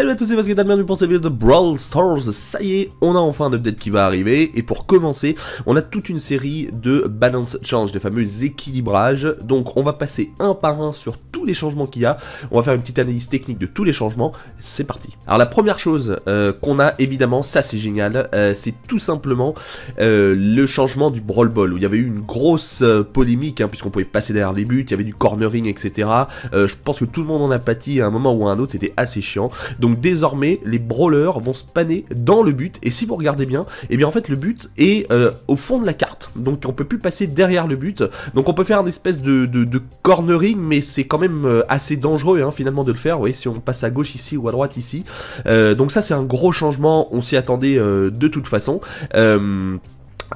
Salut à tous, c'est bienvenue pour cette vidéo de Brawl Stars. Ça y est, on a enfin un update qui va arriver. Et pour commencer, on a toute une série de balance change, des fameux équilibrages. Donc on va passer un par un sur tous les changements qu'il y a. On va faire une petite analyse technique de tous les changements. C'est parti. Alors la première chose euh, qu'on a, évidemment, ça c'est génial, euh, c'est tout simplement euh, le changement du Brawl Ball, où il y avait eu une grosse polémique, hein, puisqu'on pouvait passer derrière les buts, il y avait du cornering, etc. je pense que tout le monde en a pâti à un moment ou à un autre, c'était assez chiant. Donc désormais, les brawlers vont spanner dans le but. Et si vous regardez bien, et eh bien en fait le but est euh, au fond de la carte. Donc on peut plus passer derrière le but. Donc on peut faire une espèce de, cornering, mais c'est quand même euh, assez dangereux hein, finalement de le faire. Vous si on passe à gauche ici ou à droite ici. Euh, donc ça c'est un gros changement, on s'y attendait de toute façon.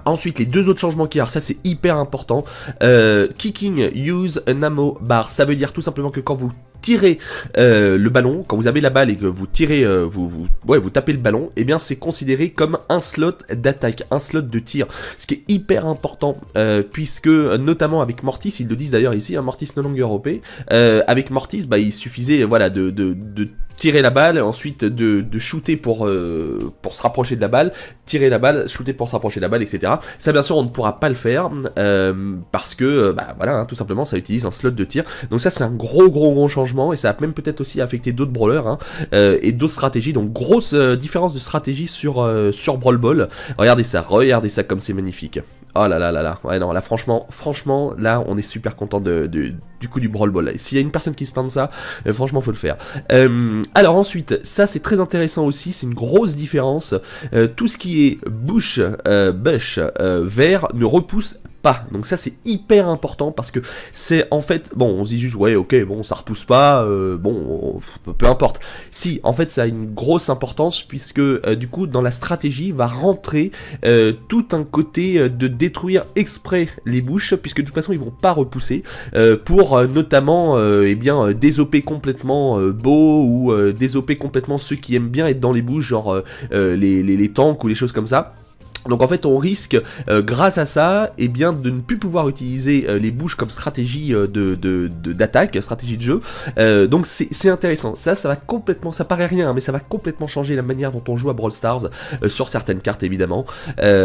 Ensuite, les deux autres changements qui y a, ça c'est hyper important. kicking, use an ammo bar. Ça veut dire tout simplement que quand vous tirez euh, le ballon, quand vous avez la balle et que vous tirez, euh, vous, vous tapez le ballon, et eh bien c'est considéré comme un slot d'attaque, un slot de tir, ce qui est hyper important, euh, puisque notamment avec Mortis, ils le disent d'ailleurs ici, un hein, Mortis non longer OP, avec Mortis, bah, il suffisait voilà, de tirer la balle, ensuite de, shooter pour, euh, pour se rapprocher de la balle, tirer la balle, shooter pour se rapprocher de la balle, etc. Ça bien sûr on ne pourra pas le faire, euh, parce que, euh, bah, voilà, hein, tout simplement ça utilise un slot de tir, donc ça c'est un gros gros gros changement, et ça a même peut-être aussi affecté d'autres brawlers, hein, et d'autres stratégies, donc grosse différence de stratégie sur, sur Brawl Ball, regardez ça, regardez ça comme c'est magnifique. Oh là là là là. Ouais, non, là, franchement, franchement, là, on est super content de, du coup du Brawl Ball. S'il y a une personne qui se plaint de ça, euh, franchement, faut le faire. Euh, alors ensuite, ça, c'est très intéressant aussi. C'est une grosse différence. Euh, tout ce qui est bush, bush, vert ne repousse donc ça c'est hyper important parce que c'est en fait, bon on se dit juste ouais ok bon ça repousse pas, euh, bon peu importe. Si en fait ça a une grosse importance puisque euh, du coup dans la stratégie va rentrer euh, tout un côté de détruire exprès les bouches puisque de toute façon ils vont pas repousser pour notamment et eh bien désoper complètement beau ou désoper complètement ceux qui aiment bien être dans les bouches genre les, les tanks ou les choses comme ça. Donc en fait on risque euh, grâce à ça eh bien, de ne plus pouvoir utiliser euh, les bouches comme stratégie euh, d'attaque, de, stratégie de jeu. donc c'est intéressant. Ça ça va complètement, ça paraît rien, mais ça va complètement changer la manière dont on joue à Brawl Stars sur certaines cartes évidemment,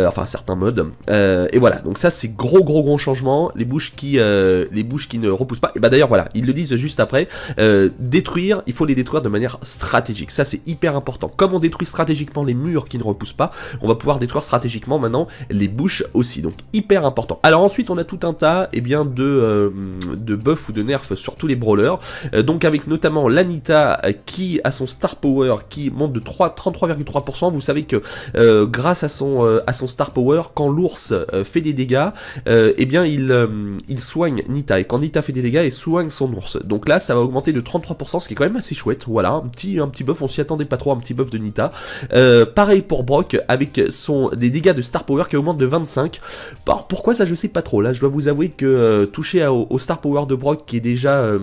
enfin certains modes. et voilà, donc ça c'est gros gros gros changement. Les bouches qui, les bouches qui ne repoussent pas. Et bah d'ailleurs voilà, ils le disent juste après. détruire, il faut les détruire de manière stratégique. Ça c'est hyper important. Comme on détruit stratégiquement les murs qui ne repoussent pas, on va pouvoir détruire stratégiquement logiquement maintenant les bouches aussi, donc hyper important. Alors ensuite on a tout un tas et eh bien, de, euh, de buffs ou de nerfs sur tous les brawlers, euh, donc avec notamment la nita euh, qui a son star power qui monte de 33,3%, vous savez que grâce à son, à son star power, quand l'ours fait des dégâts, et eh bien il, il soigne Nita, et quand Nita fait des dégâts, il soigne son ours. Donc là ça va augmenter de 33%, ce qui est quand même assez chouette, voilà, un petit, un petit buff, on s'y attendait pas trop, un petit buff de Nita. pareil pour Brock, avec son, des dégâts de Star Power qui augmente de 25. par pourquoi ça je sais pas trop, là je dois vous avouer que euh, toucher au, Star Power de Brock qui est déjà... Euh,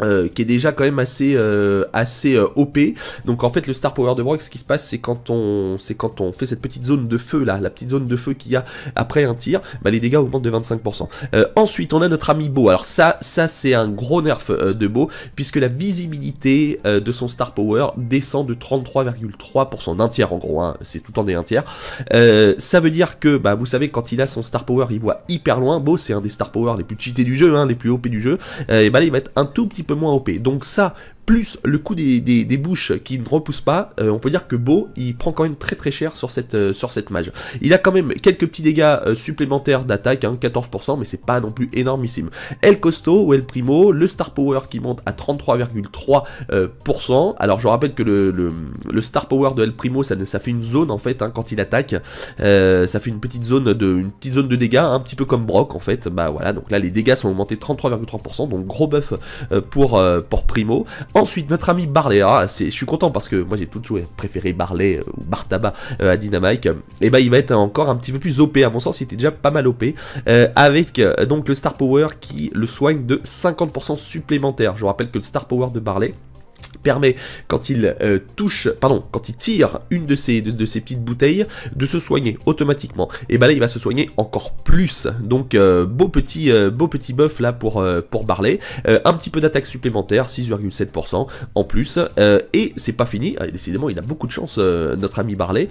euh, qui est déjà quand même assez euh, assez euh, OP. Donc en fait le star power de Brock ce qui se passe c'est quand on c'est quand on fait cette petite zone de feu là, la petite zone de feu qu'il y a après un tir, bah, les dégâts augmentent de 25%. ensuite, on a notre ami Bo. Alors ça ça c'est un gros nerf de Bo puisque la visibilité de son star power descend de 33,3% d'un tiers en gros hein, c'est tout en des un tiers. ça veut dire que bah vous savez quand il a son star power, il voit hyper loin. Bo c'est un des star power les plus cheatés du jeu hein, les plus OP du jeu et bah là il va être un tout petit peu peu moins OP. Donc ça, plus le coup des, bouches qui ne repoussent pas, euh, on peut dire que Beau, il prend quand même très très cher sur cette, euh, sur cette mage. Il a quand même quelques petits dégâts euh, supplémentaires d'attaque, 14%, hein, mais c'est pas non plus énormissime. El Costo ou El Primo, le Star Power qui monte à 33,3%. alors je rappelle que le, le, Star Power de El Primo, ça, fait une zone en fait, hein, quand il attaque, ça fait une petite zone de, une petite zone de dégâts, hein, un petit peu comme Brock en fait, bah voilà, donc là les dégâts sont augmentés 33,3%, donc gros buff pour, pour Primo. Ensuite, notre ami Barley, ah, je suis content parce que moi j'ai toujours préféré Barley euh, ou Bartaba euh, à Dynamite, et eh bah ben, il va être encore un petit peu plus OP, à mon sens il était déjà pas mal OP, euh, avec donc le Star Power qui le soigne de 50% supplémentaire. Je vous rappelle que le Star Power de Barley, permet, quand il euh, touche, pardon, quand il tire une de ces de, petites bouteilles, de se soigner automatiquement. Et bah ben là, il va se soigner encore plus. Donc, euh, beau petit euh, beau petit buff là pour, pour Barley. un petit peu d'attaque supplémentaire, 6,7% en plus. et c'est pas fini. Ah, décidément, il a beaucoup de chance, notre ami Barley,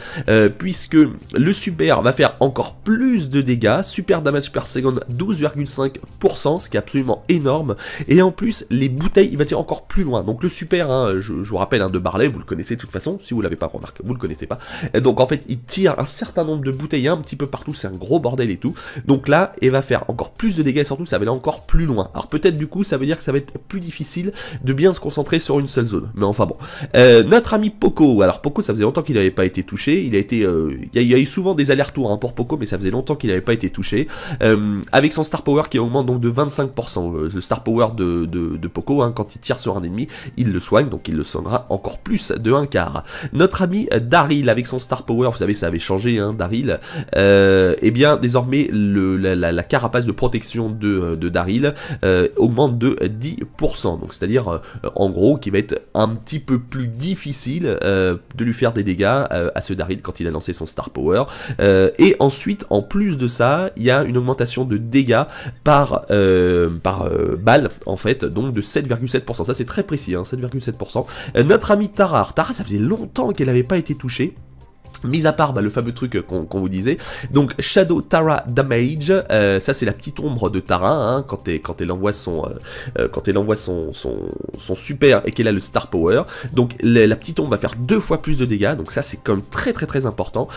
puisque le super va faire encore plus de dégâts. Super damage per seconde, 12,5%, ce qui est absolument énorme. Et en plus, les bouteilles, il va tirer encore plus loin. Donc, le super, hein, euh, je, vous rappelle, hein, de Barley, vous le connaissez de toute façon, si vous ne l'avez pas remarqué, vous ne le connaissez pas. donc en fait, il tire un certain nombre de bouteilles un petit peu partout, c'est un gros bordel et tout. Donc là, il va faire encore plus de dégâts et surtout, ça va aller encore plus loin. Alors peut-être du coup, ça veut dire que ça va être plus difficile de bien se concentrer sur une seule zone. Mais enfin bon. Euh, notre ami Poco, alors Poco, ça faisait longtemps qu'il n'avait pas été touché, il a été... Euh, il, y a, eu souvent des allers-retours hein, pour Poco, mais ça faisait longtemps qu'il n'avait pas été touché. avec son Star Power qui augmente donc de 25%, le Star Power de, Poco, hein, quand il tire sur un ennemi, il le soigne donc il le sonnera encore plus de un quart. Notre ami Daryl, avec son Star Power, vous savez, ça avait changé, hein, Daryl, et euh, eh bien désormais, la, carapace de protection de, Daryl euh, augmente de 10%, donc c'est-à-dire, euh, en gros, qu'il va être un petit peu plus difficile de lui faire des dégâts à ce Daryl quand il a lancé son Star Power. et ensuite, en plus de ça, il y a une augmentation de dégâts par, par balle, en fait, donc de 7,7%. Ça, c'est très précis, 7,7%. Hein, euh, notre ami Tara, Tara ça faisait longtemps qu'elle n'avait pas été touchée. Mis à part bah, le fameux truc qu'on vous disait, donc Shadow Tara Damage, euh, ça c'est la petite ombre de Tara, hein, quand, elle, envoie, son, euh, euh, quand elle envoie son, super et qu'elle a le Star Power, donc la, petite ombre va faire deux fois plus de dégâts, donc ça c'est quand même très très très important,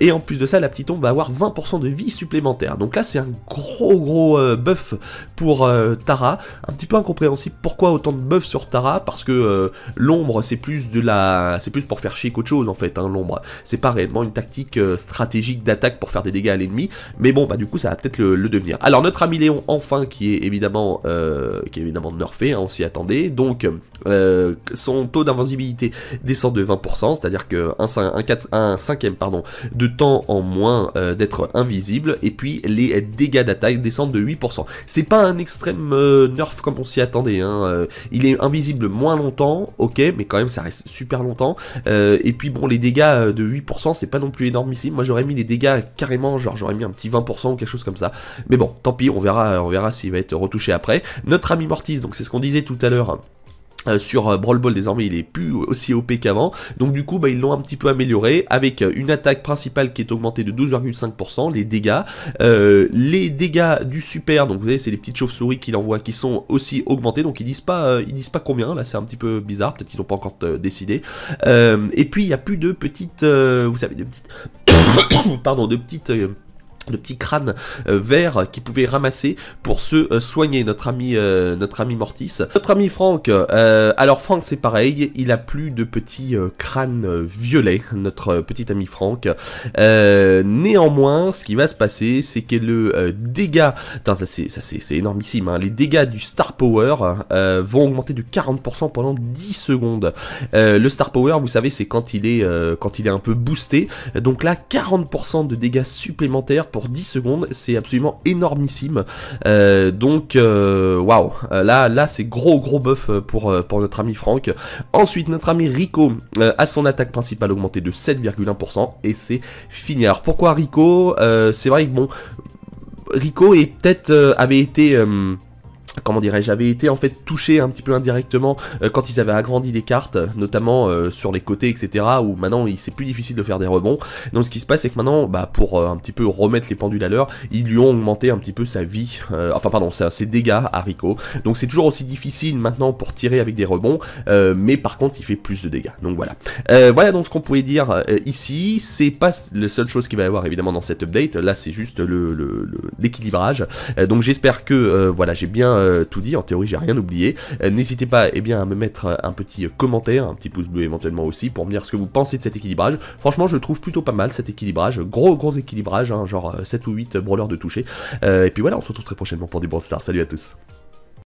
et en plus de ça la petite ombre va avoir 20% de vie supplémentaire, donc là c'est un gros gros buff pour Tara, un petit peu incompréhensible pourquoi autant de buff sur Tara, parce que l'ombre c'est plus de la, c'est plus pour faire chier qu'autre chose en fait, hein, l'ombre, pas réellement une tactique euh, stratégique d'attaque pour faire des dégâts à l'ennemi, mais bon, bah du coup, ça va peut-être le, devenir. Alors, notre ami Léon, enfin, qui est évidemment, euh, qui est évidemment nerfé, hein, on s'y attendait, donc euh, son taux d'invisibilité descend de 20%, c'est-à-dire que un, un, cinquième pardon, de temps en moins d'être invisible, et puis les dégâts d'attaque descendent de 8%. C'est pas un extrême nerf comme on s'y attendait, hein, il est invisible moins longtemps, ok, mais quand même ça reste super longtemps, et puis bon, les dégâts de 8%, c'est pas non plus énorme ici. Moi, j'aurais mis des dégâts carrément, genre j'aurais mis un petit 20% ou quelque chose comme ça. Mais bon, tant pis, on verra, on verra s'il va être retouché après. Notre ami Mortis, donc c'est ce qu'on disait tout à l'heure. Euh, sur euh, Brawl Ball désormais il est plus aussi OP qu'avant donc du coup bah, ils l'ont un petit peu amélioré avec euh, une attaque principale qui est augmentée de 12,5% les dégâts les dégâts du super donc vous savez c'est les petites chauves-souris qu'il envoie qui sont aussi augmentées donc ils disent pas ils disent pas combien là c'est un petit peu bizarre peut-être qu'ils n'ont pas encore décidé et puis il n'y a plus de petites vous savez de petites pardon de petites le petit crâne euh, vert verts pouvait ramasser pour se euh, soigner notre ami euh, notre ami Mortis notre ami Franck alors Franck c'est pareil il a plus de petits crânes violets notre petit ami Franck néanmoins ce qui va se passer c'est que le dégât Attends, ça c'est ça c'est énormissime hein. les dégâts du Star Power vont augmenter de 40% pendant 10 secondes le Star Power vous savez c'est quand il est quand il est un peu boosté donc là 40% de dégâts supplémentaires pour 10 secondes, c'est absolument énormissime. Euh, donc, euh, waouh, euh, là, là c'est gros gros buff pour, pour notre ami Franck. Ensuite, notre ami Rico a son attaque principale augmentée de 7,1% et c'est fini. Alors pourquoi Rico C'est vrai que bon, Rico est peut-être avait été comment dirais-je, j'avais été en fait touché un petit peu indirectement euh, quand ils avaient agrandi les cartes, euh, notamment euh, sur les côtés, etc. Où maintenant c'est plus difficile de faire des rebonds. Donc ce qui se passe, c'est que maintenant, bah, pour un petit peu remettre les pendules à l'heure, ils lui ont augmenté un petit peu sa vie, enfin pardon, ses dégâts à Rico. Donc c'est toujours aussi difficile maintenant pour tirer avec des rebonds, mais par contre il fait plus de dégâts. Donc voilà. voilà donc ce qu'on pouvait dire ici. C'est pas la seule chose qu'il va y avoir évidemment dans cette update. Là c'est juste Le, l'équilibrage. donc j'espère que voilà, j'ai bien euh, tout dit, en théorie j'ai rien oublié. Euh, n'hésitez pas eh bien, à me mettre euh, un petit commentaire, un petit pouce bleu éventuellement aussi, pour me dire ce que vous pensez de cet équilibrage. Franchement je trouve plutôt pas mal cet équilibrage, gros gros équilibrage, hein, genre 7 ou 8 brawlers de toucher. et puis voilà, on se retrouve très prochainement pour du Brawl Stars, salut à tous